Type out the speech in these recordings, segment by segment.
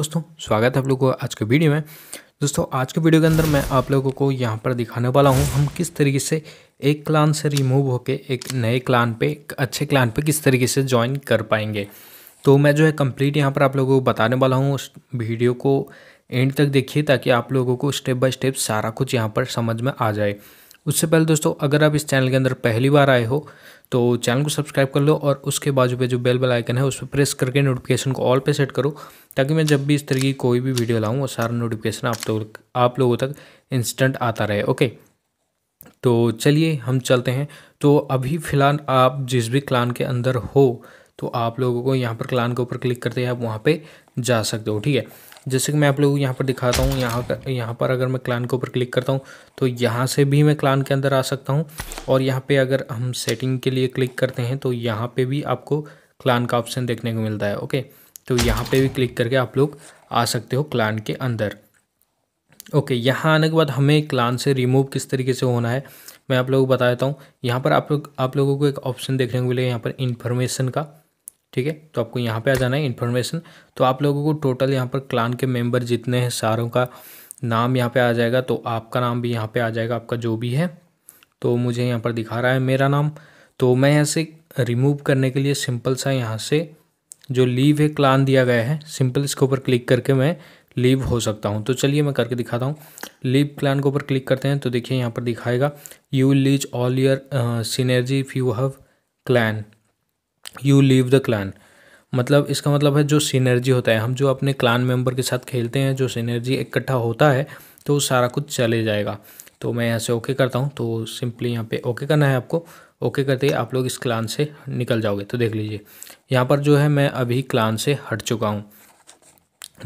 दोस्तों स्वागत है आप लोगों को आज के वीडियो में दोस्तों आज के वीडियो के अंदर मैं आप लोगों को यहाँ पर दिखाने वाला हूँ हम किस तरीके से एक क्लान से रिमूव होकर एक नए क्लान पे अच्छे क्लान पे किस तरीके से ज्वाइन कर पाएंगे तो मैं जो है कंप्लीट यहाँ पर आप लोगों को बताने वाला हूँ उस वीडियो को एंड तक देखिए ताकि आप लोगों को स्टेप बाय स्टेप सारा कुछ यहाँ पर समझ में आ जाए उससे पहले दोस्तों अगर आप इस चैनल के अंदर पहली बार आए हो तो चैनल को सब्सक्राइब कर लो और उसके बाजू पे जो बेल बेल आइकन है उस पर प्रेस करके नोटिफिकेशन को ऑल पे सेट करो ताकि मैं जब भी इस तरह की कोई भी वीडियो लाऊँ वो सारा नोटिफिकेशन आप तो आप लोगों तक इंस्टेंट आता रहे ओके तो चलिए हम चलते हैं तो अभी फ़िलहाल आप जिस भी क्लान के अंदर हो तो आप लोगों को यहाँ पर क्लान के ऊपर क्लिक करते हैं आप वहाँ पर जा सकते हो ठीक है जैसे कि मैं आप लोगों को यहाँ पर दिखाता हूँ यहाँ यहाँ पर अगर मैं क्लान के ऊपर क्लिक करता हूँ तो यहाँ से भी मैं क्लान के अंदर आ सकता हूँ और यहाँ पे अगर हम सेटिंग के लिए क्लिक करते हैं तो यहाँ पे भी आपको क्लान का ऑप्शन देखने को मिलता है ओके तो यहाँ पे भी क्लिक करके आप लोग आ सकते हो क्लान के अंदर ओके यहाँ आने के बाद हमें क्लान से रिमूव किस तरीके से होना है मैं आप लोगों को बता देता हूँ यहाँ पर आप लोग आप लोगों को एक ऑप्शन देखने को मिलेगा यहाँ पर इन्फॉर्मेशन का ठीक है तो आपको यहाँ पे आ जाना है इन्फॉर्मेशन तो आप लोगों को टोटल यहाँ पर क्लान के मेंबर जितने हैं सारों का नाम यहाँ पे आ जाएगा तो आपका नाम भी यहाँ पे आ जाएगा आपका जो भी है तो मुझे यहाँ पर दिखा रहा है मेरा नाम तो मैं यहाँ से रिमूव करने के लिए सिंपल सा यहाँ से जो लीव है क्लान दिया गया है सिंपल इसके ऊपर क्लिक करके मैं लीव हो सकता हूँ तो चलिए मैं करके दिखाता हूँ लीव क्लान के ऊपर क्लिक करते हैं तो देखिए यहाँ पर दिखाएगा you lose all your synergy if you have clan you leave the clan मतलब इसका मतलब है जो सीनर्जी होता है हम जो अपने क्लान मेंबर के साथ खेलते हैं जो सीनर्जी इकट्ठा होता है तो सारा कुछ चले जाएगा तो मैं यहाँ से ओके करता हूँ तो सिंपली यहाँ पे ओके करना है आपको ओके करते ही आप लोग इस क्लान से निकल जाओगे तो देख लीजिए यहाँ पर जो है मैं अभी क्लान से हट चुका हूँ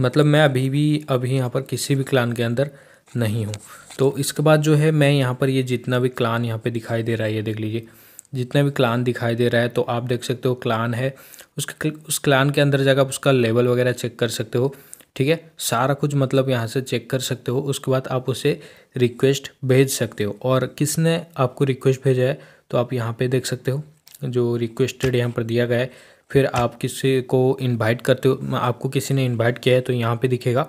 मतलब मैं अभी भी अभी यहाँ पर किसी भी क्लान के अंदर नहीं हूँ तो इसके बाद जो है मैं यहाँ पर ये यह जितना भी क्लान यहाँ पर दिखाई दे रहा है ये देख लीजिए जितना भी क्लान दिखाई दे रहा है तो आप देख सकते हो क्लान है उसके उस क्लान के अंदर जाकर आप उसका लेवल वगैरह चेक कर सकते हो ठीक है सारा कुछ मतलब यहाँ से चेक कर सकते हो उसके बाद आप उसे रिक्वेस्ट भेज सकते हो और किसने आपको रिक्वेस्ट भेजा है तो आप यहाँ पे देख सकते हो जो रिक्वेस्टेड यहाँ पर दिया गया है फिर आप किसी को इनवाइट करते हो आपको किसी ने इनवाइट किया है तो यहाँ पे दिखेगा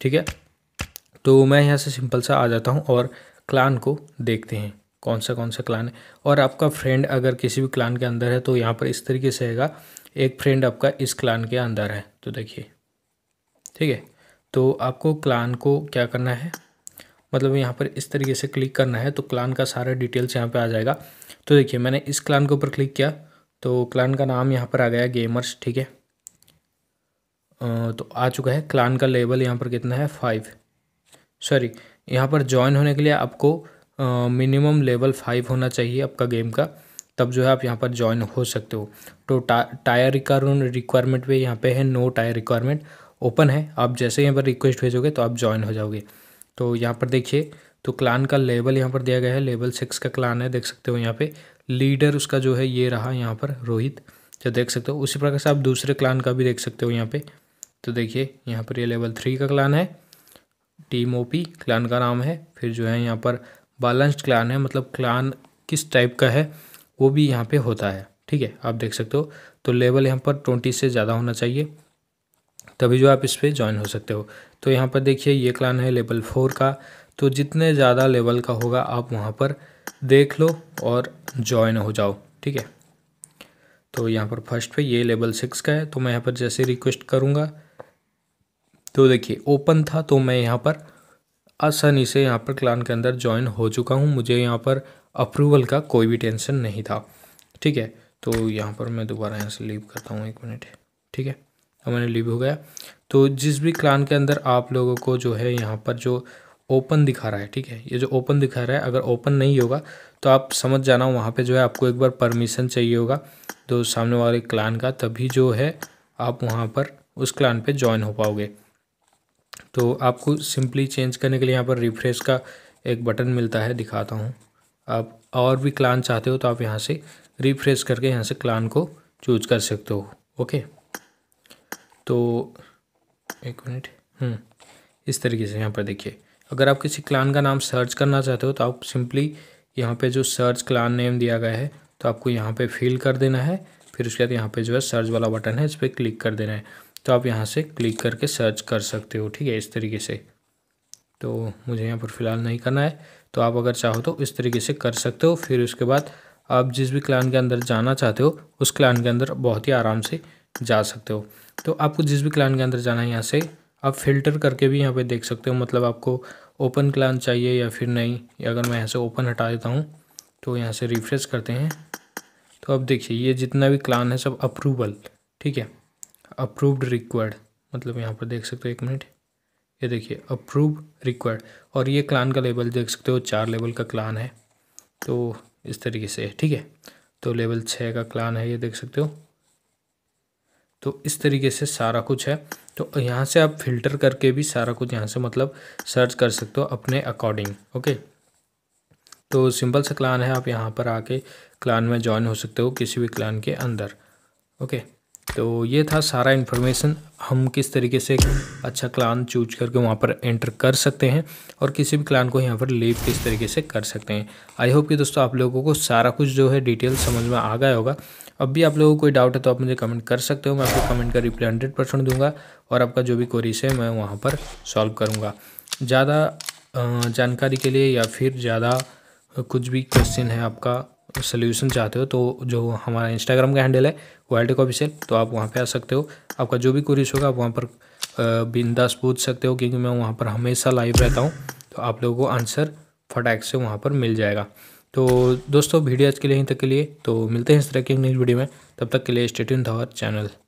ठीक है तो मैं यहाँ से सिंपल सा आ जाता हूँ और क्लान को देखते हैं कौन सा कौन सा क्लान है और आपका फ्रेंड अगर किसी भी क्लान के अंदर है तो यहाँ पर इस तरीके से आएगा एक फ्रेंड आपका इस क्लान के अंदर है तो देखिए ठीक है तो आपको क्लान को क्या करना है मतलब यहाँ पर इस तरीके से क्लिक करना है तो क्लान का सारा डिटेल्स यहाँ पे आ जाएगा तो देखिए मैंने इस क्लान के ऊपर क्लिक किया तो क्लान का नाम यहाँ पर आ गया गेमर्स ठीक है तो आ चुका है क्लान का लेवल यहाँ पर कितना है फाइव सॉरी यहाँ पर ज्वाइन होने के लिए आपको मिनिमम लेवल फाइव होना चाहिए आपका गेम का तब जो है आप यहाँ पर ज्वाइन हो सकते हो तो टा, टायर रिक्वायरमेंट पे यहाँ पे है नो टायर रिक्वायरमेंट ओपन है आप जैसे यहाँ पर रिक्वेस्ट भेजोगे तो आप ज्वाइन हो जाओगे तो यहाँ पर देखिए तो क्लान का लेवल यहाँ पर दिया गया है लेवल सिक्स का क्लान है देख सकते हो यहाँ पे लीडर उसका जो है ये रहा यहाँ पर रोहित जो तो देख सकते हो उसी प्रकार से आप दूसरे क्लान का भी देख सकते हो यहाँ पे तो देखिए यहाँ पर ये लेवल थ्री का क्लान है टीम पी क्लान का नाम है फिर जो है यहाँ पर बैलेंस्ड क्लान है मतलब क्लान किस टाइप का है वो भी यहाँ पर होता है ठीक है आप देख सकते हो तो लेवल यहाँ पर ट्वेंटी से ज़्यादा होना चाहिए तभी जो आप इस पर ज्वाइन हो सकते हो तो यहाँ पर देखिए ये क्लान है लेवल फोर का तो जितने ज़्यादा लेवल का होगा आप वहाँ पर देख लो और ज्वाइन हो जाओ ठीक है तो यहाँ पर फर्स्ट पे ये लेवल सिक्स का है तो मैं यहाँ पर जैसे रिक्वेस्ट करूँगा तो देखिए ओपन था तो मैं यहाँ पर आसानी से यहाँ पर क्लान के अंदर ज्वाइन हो चुका हूँ मुझे यहाँ पर अप्रूवल का कोई भी टेंशन नहीं था ठीक है तो यहाँ पर मैं दोबारा यहाँ से लीव करता हूँ एक मिनट ठीक है हमारे लिव हो गया तो जिस भी क्लान के अंदर आप लोगों को जो है यहाँ पर जो ओपन दिखा रहा है ठीक है ये जो ओपन दिखा रहा है अगर ओपन नहीं होगा तो आप समझ जाना वहाँ पे जो है आपको एक बार परमिशन चाहिए होगा तो सामने वाले क्लान का तभी जो है आप वहाँ पर उस क्लान पे ज्वाइन हो पाओगे तो आपको सिंपली चेंज करने के लिए यहाँ पर रिफ्रेश का एक बटन मिलता है दिखाता हूँ आप और भी क्लान चाहते हो तो आप यहाँ से रिफ्रेश करके यहाँ से क्लान को चूज कर सकते हो ओके तो एक मिनट हम्म, इस तरीके से यहाँ पर देखिए अगर आप किसी क्लान का नाम सर्च करना चाहते हो तो आप सिंपली यहाँ पे जो सर्च क्लान नेम दिया गया है तो आपको यहाँ पे फिल कर देना है फिर उसके बाद यहाँ पे जो है सर्च वाला बटन है इस पर क्लिक कर देना है तो आप यहाँ से क्लिक करके सर्च कर सकते हो ठीक है इस तरीके से तो मुझे यहाँ पर फ़िलहाल नहीं करना है तो आप अगर चाहो तो इस तरीके से कर सकते हो फिर उसके बाद आप जिस भी क्लान के अंदर जाना चाहते हो उस क्लान के अंदर बहुत ही आराम से जा सकते हो तो आपको जिस भी क्लान के अंदर जाना है यहाँ से आप फिल्टर करके भी यहाँ पे देख सकते हो मतलब आपको ओपन क्लान चाहिए या फिर नहीं अगर मैं यहाँ से ओपन हटा देता हूँ तो यहाँ से रिफ्रेश करते हैं तो अब देखिए ये जितना भी क्लान है सब अप्रूवल ठीक है अप्रूव्ड रिक्वायर्ड मतलब यहाँ पर देख सकते हो एक मिनट ये देखिए अप्रूव रिक्वायर्ड और ये क्लान का लेवल देख सकते हो चार लेवल का क्लान है तो इस तरीके से ठीक है तो लेवल छः का क्लान है ये देख सकते हो तो इस तरीके से सारा कुछ है तो यहाँ से आप फिल्टर करके भी सारा कुछ यहाँ से मतलब सर्च कर सकते हो अपने अकॉर्डिंग ओके तो सिंपल सा क्लान है आप यहाँ पर आके क्लान में ज्वाइन हो सकते हो किसी भी क्लान के अंदर ओके तो ये था सारा इन्फॉर्मेशन हम किस तरीके से अच्छा क्लान चूज करके वहाँ पर एंटर कर सकते हैं और किसी भी क्लान को यहाँ पर लीव किस तरीके से कर सकते हैं आई होप कि दोस्तों आप लोगों को सारा कुछ जो है डिटेल समझ में आ गया होगा अब भी आप लोगों को कोई डाउट है तो आप मुझे कमेंट कर सकते हो मैं आपको कमेंट का रिप्लाई हंड्रेड परसेंट दूंगा और आपका जो भी क्वेरीज है मैं वहाँ पर सॉल्व करूँगा ज़्यादा जानकारी के लिए या फिर ज़्यादा कुछ भी क्वेश्चन है आपका सोल्यूशन चाहते हो तो जो हमारा इंस्टाग्राम का हैंडल है वाइल्ड ऑफिशियल तो आप वहाँ पर आ सकते हो आपका जो भी कोरिश होगा आप वहाँ पर बिंदास पूछ सकते हो क्योंकि मैं वहाँ पर हमेशा लाइव रहता हूँ तो आप लोगों को आंसर फटाक से वहाँ पर मिल जाएगा तो दोस्तों वीडियो आज के लिए यहीं तक के लिए तो मिलते हैं इस तरह की नेक्स्ट वीडियो में तब तक के लिए स्टेट इन चैनल